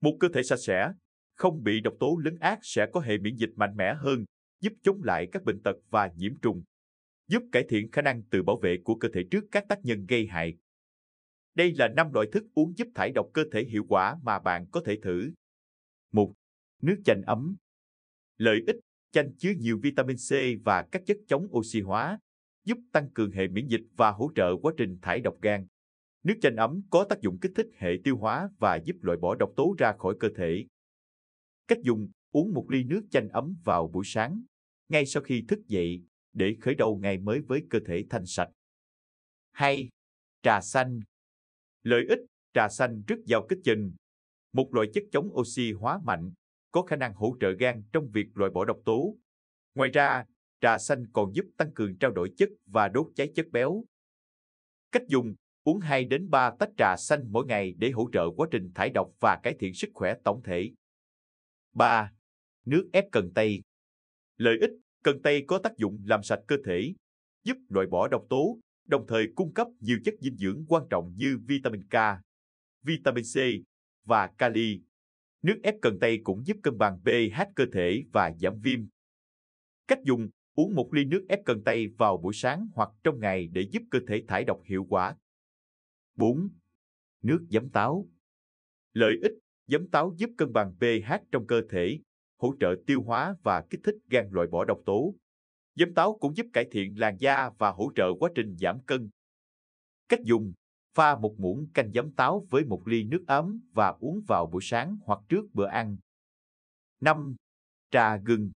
Một cơ thể sạch sẽ, không bị độc tố lấn át sẽ có hệ miễn dịch mạnh mẽ hơn, giúp chống lại các bệnh tật và nhiễm trùng, giúp cải thiện khả năng tự bảo vệ của cơ thể trước các tác nhân gây hại. Đây là 5 loại thức uống giúp thải độc cơ thể hiệu quả mà bạn có thể thử. 1. Nước chanh ấm Lợi ích, chanh chứa nhiều vitamin C và các chất chống oxy hóa, giúp tăng cường hệ miễn dịch và hỗ trợ quá trình thải độc gan. Nước chanh ấm có tác dụng kích thích hệ tiêu hóa và giúp loại bỏ độc tố ra khỏi cơ thể. Cách dùng, uống một ly nước chanh ấm vào buổi sáng, ngay sau khi thức dậy, để khởi đầu ngày mới với cơ thể thanh sạch. 2. Trà xanh Lợi ích, trà xanh rất giàu kích trình, một loại chất chống oxy hóa mạnh, có khả năng hỗ trợ gan trong việc loại bỏ độc tố. Ngoài ra, trà xanh còn giúp tăng cường trao đổi chất và đốt cháy chất béo. Cách dùng, Uống 2 đến 3 tách trà xanh mỗi ngày để hỗ trợ quá trình thải độc và cải thiện sức khỏe tổng thể. 3. Nước ép cần tây. Lợi ích, cần tây có tác dụng làm sạch cơ thể, giúp loại bỏ độc tố, đồng thời cung cấp nhiều chất dinh dưỡng quan trọng như vitamin K, vitamin C và kali. Nước ép cần tây cũng giúp cân bằng pH cơ thể và giảm viêm. Cách dùng, uống một ly nước ép cần tây vào buổi sáng hoặc trong ngày để giúp cơ thể thải độc hiệu quả 4. Nước giấm táo Lợi ích, giấm táo giúp cân bằng pH trong cơ thể, hỗ trợ tiêu hóa và kích thích gan loại bỏ độc tố. Giấm táo cũng giúp cải thiện làn da và hỗ trợ quá trình giảm cân. Cách dùng Pha một muỗng canh giấm táo với một ly nước ấm và uống vào buổi sáng hoặc trước bữa ăn. 5. Trà gừng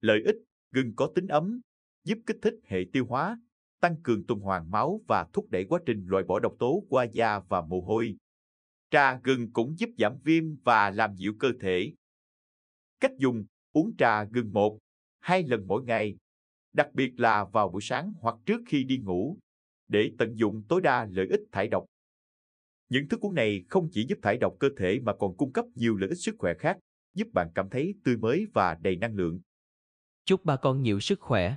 Lợi ích, gừng có tính ấm, giúp kích thích hệ tiêu hóa, tăng cường tuần hoàn máu và thúc đẩy quá trình loại bỏ độc tố qua da và mồ hôi. Trà gừng cũng giúp giảm viêm và làm dịu cơ thể. Cách dùng: uống trà gừng một, hai lần mỗi ngày, đặc biệt là vào buổi sáng hoặc trước khi đi ngủ, để tận dụng tối đa lợi ích thải độc. Những thức uống này không chỉ giúp thải độc cơ thể mà còn cung cấp nhiều lợi ích sức khỏe khác, giúp bạn cảm thấy tươi mới và đầy năng lượng. Chúc bà con nhiều sức khỏe.